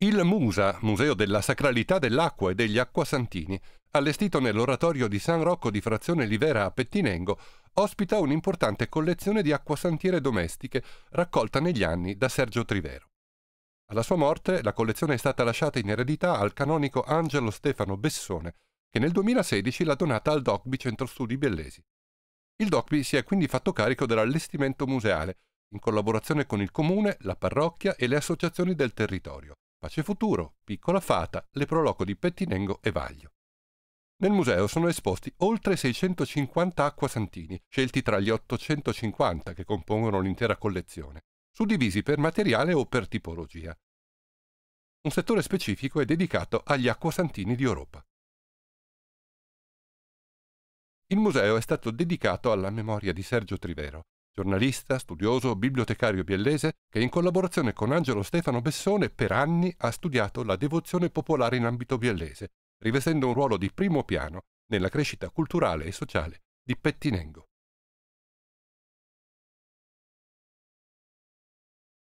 Il Musa, Museo della Sacralità dell'Acqua e degli Acquasantini, allestito nell'oratorio di San Rocco di Frazione Livera a Pettinengo, ospita un'importante collezione di acquasantiere domestiche raccolta negli anni da Sergio Trivero. Alla sua morte la collezione è stata lasciata in eredità al canonico Angelo Stefano Bessone, che nel 2016 l'ha donata al DOCBI Centro Studi Bellesi. Il DOCBI si è quindi fatto carico dell'allestimento museale, in collaborazione con il comune, la parrocchia e le associazioni del territorio Pace Futuro, Piccola Fata, Le Proloco di Pettinengo e Vaglio. Nel museo sono esposti oltre 650 acquasantini, scelti tra gli 850 che compongono l'intera collezione, suddivisi per materiale o per tipologia. Un settore specifico è dedicato agli acquasantini di Europa. Il museo è stato dedicato alla memoria di Sergio Trivero, giornalista, studioso, bibliotecario biellese che in collaborazione con Angelo Stefano Bessone per anni ha studiato la devozione popolare in ambito biellese, rivestendo un ruolo di primo piano nella crescita culturale e sociale di Pettinengo.